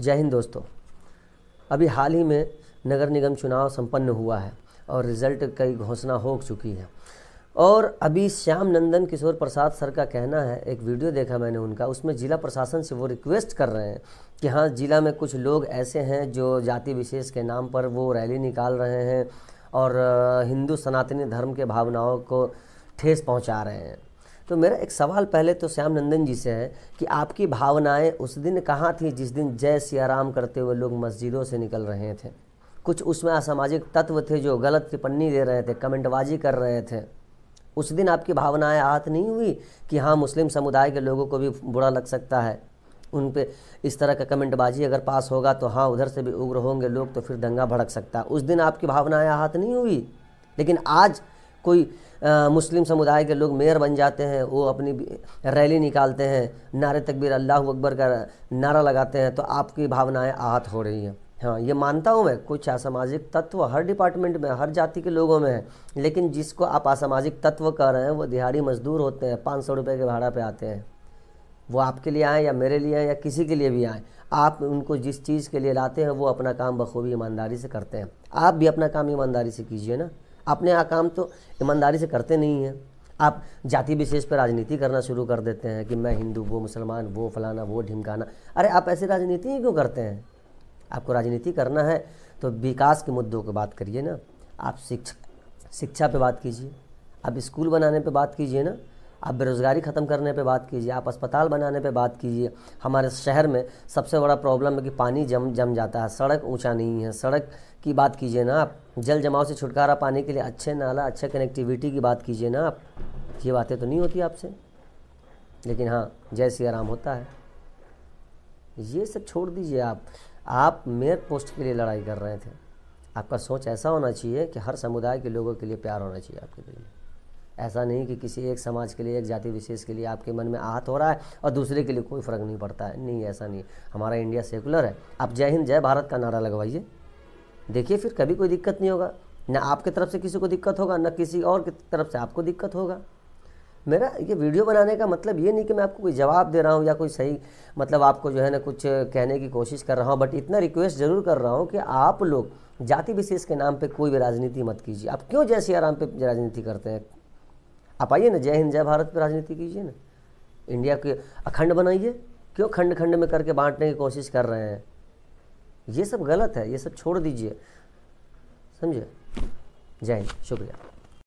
जय हिंद दोस्तों अभी हाल ही में नगर निगम चुनाव संपन्न हुआ है और रिजल्ट कई घोषणा हो चुकी है और अभी श्याम नंदन किशोर प्रसाद सर का कहना है एक वीडियो देखा मैंने उनका उसमें जिला प्रशासन से वो रिक्वेस्ट कर रहे हैं कि हाँ ज़िला में कुछ लोग ऐसे हैं जो जाति विशेष के नाम पर वो रैली निकाल रहे हैं और हिंदू सनातनी धर्म के भावनाओं को ठेस पहुंचा रहे हैं तो मेरा एक सवाल पहले तो श्याम नंदन जी से है कि आपकी भावनाएं उस दिन कहाँ थी जिस दिन जय सियाराम करते हुए लोग मस्जिदों से निकल रहे थे कुछ उसमें असामाजिक तत्व थे जो गलत टिप्पणी दे रहे थे कमेंटबाजी कर रहे थे उस दिन आपकी भावनाएं आहत नहीं हुई कि हाँ मुस्लिम समुदाय के लोगों को भी बुरा लग सकता है उन पर इस तरह का कमेंटबाजी अगर पास होगा तो हाँ उधर से भी उग्र होंगे लोग तो फिर दंगा भड़क सकता उस दिन आपकी भावनाएं आहत नहीं हुई लेकिन आज कोई आ, मुस्लिम समुदाय के लोग मेयर बन जाते हैं वो अपनी रैली निकालते हैं नारे तकबीर अल्लाह अकबर का नारा लगाते हैं तो आपकी भावनाएं आहत हो रही हैं हाँ ये मानता हूँ मैं कुछ असामाजिक तत्व हर डिपार्टमेंट में हर जाति के लोगों में है लेकिन जिसको आप असामाजिक तत्व कह रहे हैं वो दिहाड़ी मजदूर होते हैं पाँच सौ रुपये के भाड़ा पे आते हैं वो आपके लिए आएँ या मेरे लिए आएँ या किसी के लिए भी आएँ आप उनको जिस चीज़ के लिए लाते हैं वो अपना काम बखूबी ईमानदारी से करते हैं आप भी अपना काम ईमानदारी से कीजिए ना अपने काम तो ईमानदारी से करते नहीं हैं आप जाति विशेष पर राजनीति करना शुरू कर देते हैं कि मैं हिंदू वो मुसलमान वो फलाना वो ढिमकाना अरे आप ऐसे राजनीति ही क्यों करते हैं आपको राजनीति करना है तो विकास के मुद्दों की बात करिए ना आप शिक्षा शिक्षा पे बात कीजिए आप स्कूल बनाने पे बात कीजिए ना आप बेरोज़गारी ख़त्म करने पे बात कीजिए आप अस्पताल बनाने पे बात कीजिए हमारे शहर में सबसे बड़ा प्रॉब्लम है कि पानी जम जम जाता है सड़क ऊंचा नहीं है सड़क की बात कीजिए ना आप जल जमाव से छुटकारा पाने के लिए अच्छे नाला अच्छे कनेक्टिविटी की बात कीजिए ना आप ये बातें तो नहीं होती आपसे लेकिन हाँ जय आराम होता है ये सब छोड़ दीजिए आप आप मेयर पोस्ट के लिए लड़ाई कर रहे थे आपका सोच ऐसा होना चाहिए कि हर समुदाय के लोगों के लिए प्यार होना चाहिए आपके दिल में ऐसा नहीं कि किसी एक समाज के लिए एक जाति विशेष के लिए आपके मन में आहत हो रहा है और दूसरे के लिए कोई फ़र्क नहीं पड़ता है नहीं ऐसा नहीं हमारा इंडिया सेकुलर है आप जय हिंद जय भारत का नारा लगवाइए देखिए फिर कभी कोई दिक्कत नहीं होगा ना आपके तरफ से किसी को दिक्कत होगा ना किसी और की तरफ से आपको दिक्कत होगा मेरा ये वीडियो बनाने का मतलब ये नहीं कि मैं आपको कोई जवाब दे रहा हूँ या कोई सही मतलब आपको जो है ना कुछ कहने की कोशिश कर रहा हूँ बट इतना रिक्वेस्ट ज़रूर कर रहा हूँ कि आप लोग जाति विशेष के नाम पे कोई भी राजनीति मत कीजिए आप क्यों जैसे आराम पे राजनीति करते हैं आप आइए ना जय हिंद जय भारत पर राजनीति कीजिए ना इंडिया के अखंड बनाइए क्यों खंड खंड में करके बांटने की कोशिश कर रहे हैं ये सब गलत है ये सब छोड़ दीजिए समझे जय हिंद शुक्रिया